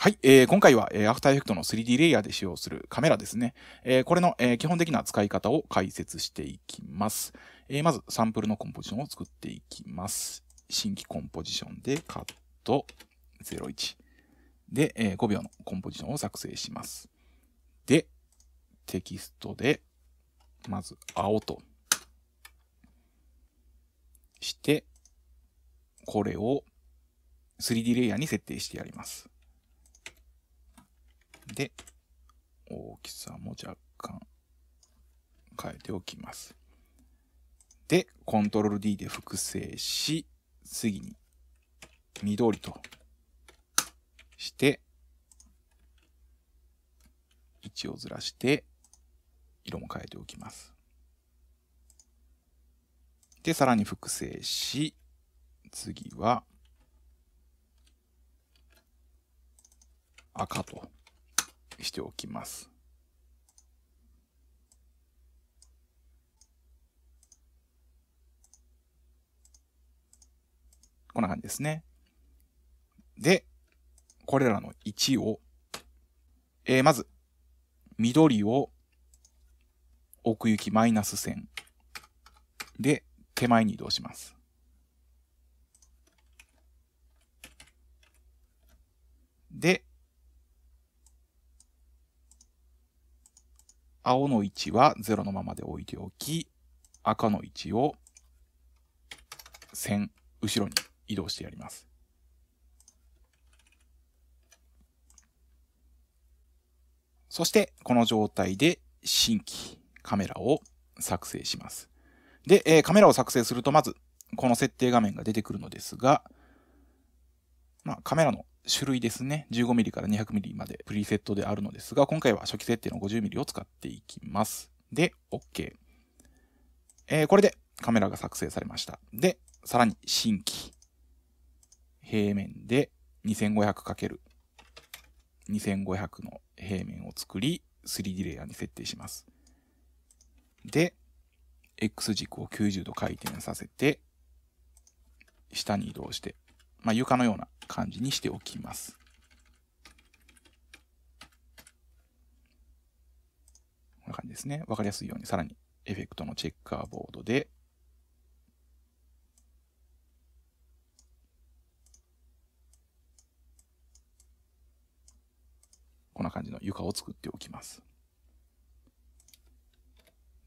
はい、えー、今回は、えー、アフターエフェクトの 3D レイヤーで使用するカメラですね。えー、これの、えー、基本的な使い方を解説していきます。えー、まず、サンプルのコンポジションを作っていきます。新規コンポジションでカット01。で、えー、5秒のコンポジションを作成します。で、テキストで、まず、青と。して、これを 3D レイヤーに設定してやります。で、大きさも若干変えておきます。で、コントロール D で複製し、次に緑として、位置をずらして、色も変えておきます。で、さらに複製し、次は、赤と。しておきます。こんな感じですね。で、これらの1を、えー、まず、緑を奥行きマイナス線で手前に移動します。で、青の位置は0のままで置いておき、赤の位置を線後ろに移動してやります。そしてこの状態で新規カメラを作成します。で、えー、カメラを作成するとまずこの設定画面が出てくるのですが、まあ、カメラの種類ですね。15mm から 200mm までプリセットであるのですが、今回は初期設定の 50mm を使っていきます。で、OK。えー、これでカメラが作成されました。で、さらに新規。平面で 2500×2500 2500の平面を作り、3D レイヤーに設定します。で、X 軸を90度回転させて、下に移動して、まあ、床のような感じにしておきます。こんな感じですね。わかりやすいように、さらにエフェクトのチェッカーボードで、こんな感じの床を作っておきます。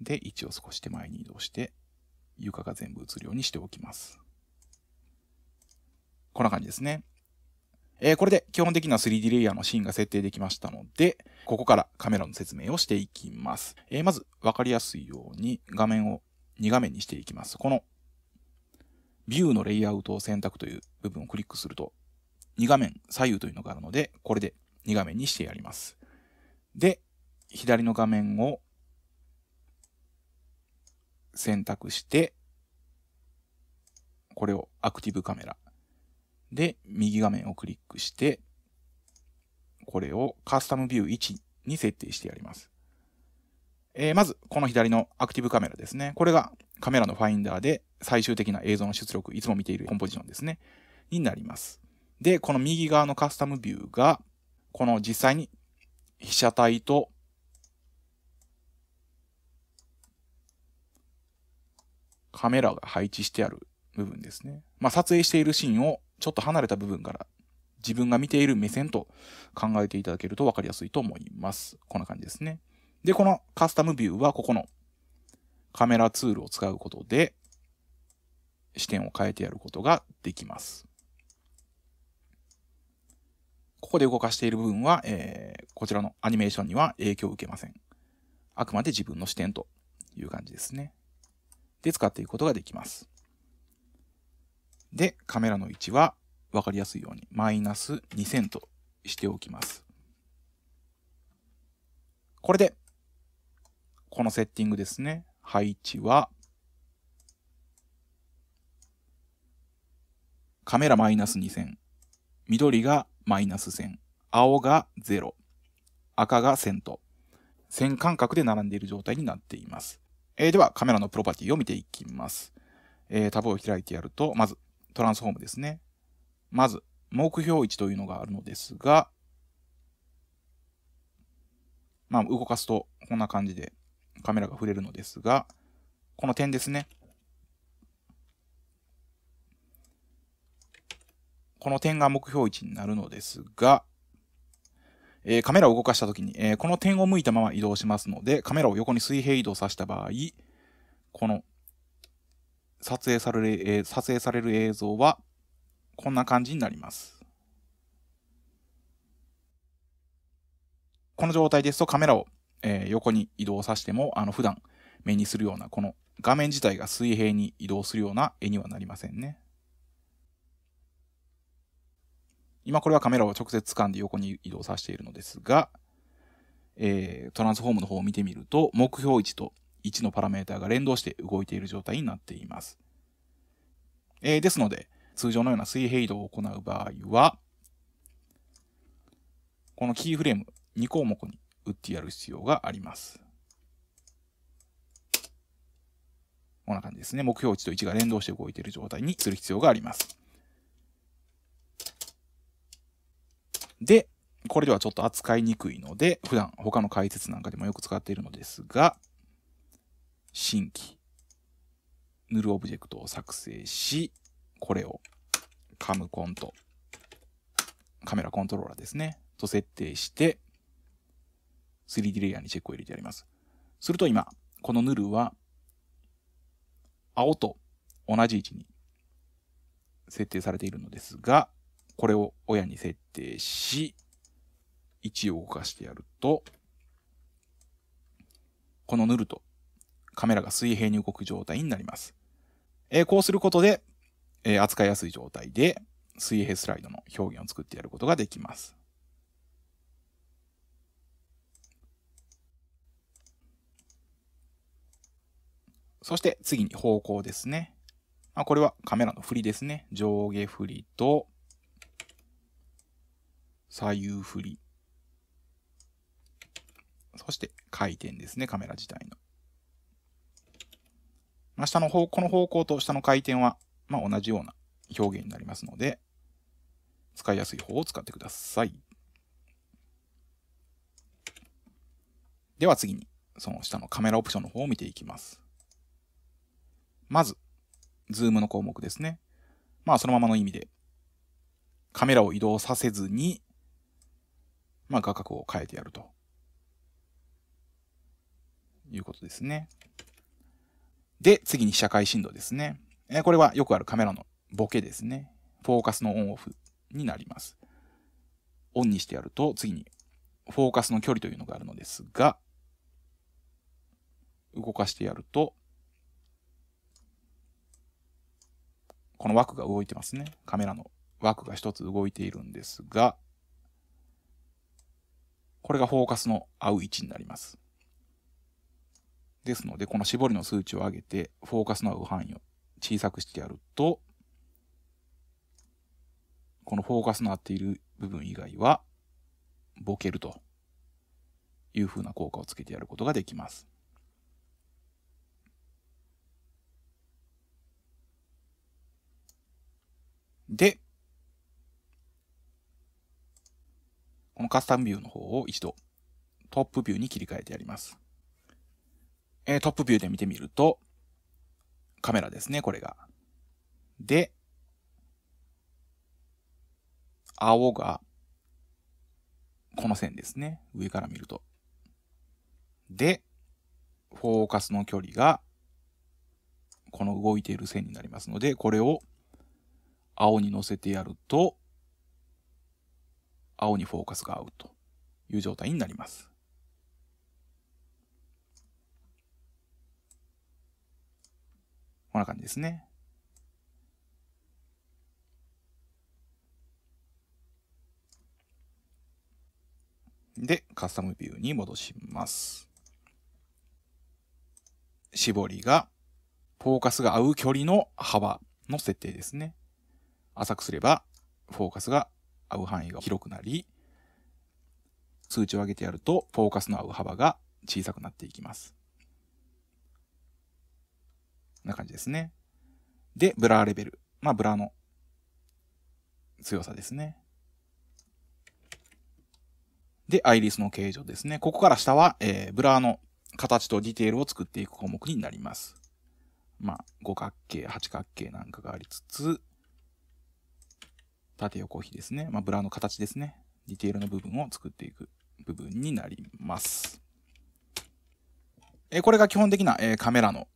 で、位置を少し手前に移動して、床が全部映るようにしておきます。こんな感じですね。えー、これで基本的な 3D レイヤーのシーンが設定できましたので、ここからカメラの説明をしていきます。えー、まず、わかりやすいように画面を2画面にしていきます。この、ビューのレイアウトを選択という部分をクリックすると、2画面左右というのがあるので、これで2画面にしてやります。で、左の画面を選択して、これをアクティブカメラで、右画面をクリックして、これをカスタムビュー1に設定してやります。えー、まず、この左のアクティブカメラですね。これがカメラのファインダーで最終的な映像の出力、いつも見ているコンポジションですね。になります。で、この右側のカスタムビューが、この実際に被写体とカメラが配置してある部分ですね。まあ、撮影しているシーンをちょっと離れた部分から自分が見ている目線と考えていただけると分かりやすいと思います。こんな感じですね。で、このカスタムビューはここのカメラツールを使うことで視点を変えてやることができます。ここで動かしている部分は、えー、こちらのアニメーションには影響を受けません。あくまで自分の視点という感じですね。で、使っていくことができます。で、カメラの位置は分かりやすいようにマイナス2000としておきます。これで、このセッティングですね。配置は、カメラマイナス2000、緑がマイナス1000、青が0、赤が1000と、1000間隔で並んでいる状態になっています。えー、では、カメラのプロパティを見ていきます。えー、タブを開いてやると、まず、トランスフォームですね。まず、目標値というのがあるのですが、まあ、動かすとこんな感じでカメラが触れるのですが、この点ですね。この点が目標値になるのですが、えー、カメラを動かしたときに、えー、この点を向いたまま移動しますので、カメラを横に水平移動させた場合、この撮影される、えー、撮影される映像は、こんな感じになります。この状態ですとカメラを、え横に移動させても、あの普段目にするような、この画面自体が水平に移動するような絵にはなりませんね。今これはカメラを直接掴んで横に移動させているのですが、えー、トランスフォームの方を見てみると、目標置と位置のパラメータが連動して動いている状態になっています。えー、ですので、通常のような水平移動を行う場合は、このキーフレーム2項目に打ってやる必要があります。こんな感じですね。目標値と位置が連動して動いている状態にする必要があります。で、これではちょっと扱いにくいので、普段他の解説なんかでもよく使っているのですが、新規、ヌルオブジェクトを作成し、これをカムコンとカメラコントローラーですね、と設定して 3D レイヤーにチェックを入れてやります。すると今、このヌルは青と同じ位置に設定されているのですが、これを親に設定し、置を動かしてやると、このヌルとカメラが水平に動く状態になります。えー、こうすることで、えー、扱いやすい状態で水平スライドの表現を作ってやることができます。そして次に方向ですね。あ、これはカメラの振りですね。上下振りと左右振り。そして回転ですね、カメラ自体の。まあ、下の方、この方向と下の回転はまあ、同じような表現になりますので、使いやすい方を使ってください。では次に、その下のカメラオプションの方を見ていきます。まず、ズームの項目ですね。まあ、そのままの意味で、カメラを移動させずに、まあ、画角を変えてやると。いうことですね。で、次に社会深度ですね。えこれはよくあるカメラのボケですね。フォーカスのオンオフになります。オンにしてやると、次にフォーカスの距離というのがあるのですが、動かしてやると、この枠が動いてますね。カメラの枠が一つ動いているんですが、これがフォーカスの合う位置になります。ですので、この絞りの数値を上げて、フォーカスの合う範囲を小さくしてやると、このフォーカスの合っている部分以外は、ボケるというふうな効果をつけてやることができます。で、このカスタムビューの方を一度トップビューに切り替えてやります。えー、トップビューで見てみると、カメラですね、これが。で、青が、この線ですね。上から見ると。で、フォーカスの距離が、この動いている線になりますので、これを青に乗せてやると、青にフォーカスが合うという状態になります。こんな感じですね。で、カスタムビューに戻します。絞りが、フォーカスが合う距離の幅の設定ですね。浅くすれば、フォーカスが合う範囲が広くなり、数値を上げてやると、フォーカスの合う幅が小さくなっていきます。な感じですね。で、ブラーレベル。まあ、ブラーの強さですね。で、アイリスの形状ですね。ここから下は、えー、ブラーの形とディテールを作っていく項目になります。まあ、五角形、八角形なんかがありつつ、縦横比ですね。まあ、ブラーの形ですね。ディテールの部分を作っていく部分になります。えー、これが基本的な、えー、カメラの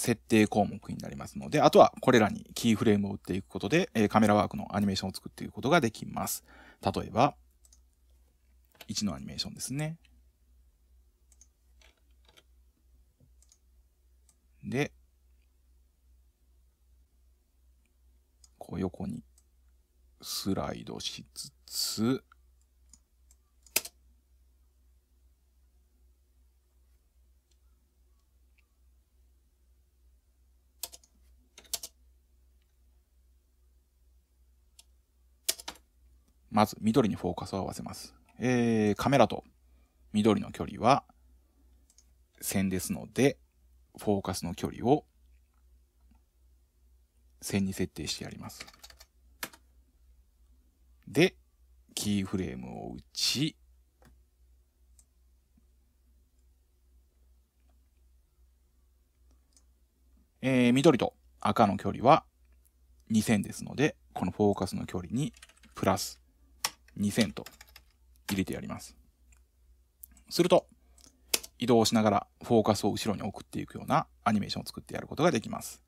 設定項目になりますので、あとはこれらにキーフレームを打っていくことで、えカメラワークのアニメーションを作っていくことができます。例えば、1のアニメーションですね。で、こう横にスライドしつつ、まず緑にフォーカスを合わせます。えー、カメラと緑の距離は線ですので、フォーカスの距離を線に設定してやります。で、キーフレームを打ち、えー、緑と赤の距離は2000ですので、このフォーカスの距離にプラス2セン入れてやります。すると、移動しながらフォーカスを後ろに送っていくようなアニメーションを作ってやることができます。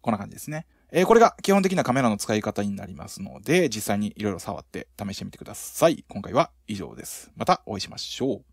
こんな感じですね。えー、これが基本的なカメラの使い方になりますので、実際にいろいろ触って試してみてください。今回は以上です。またお会いしましょう。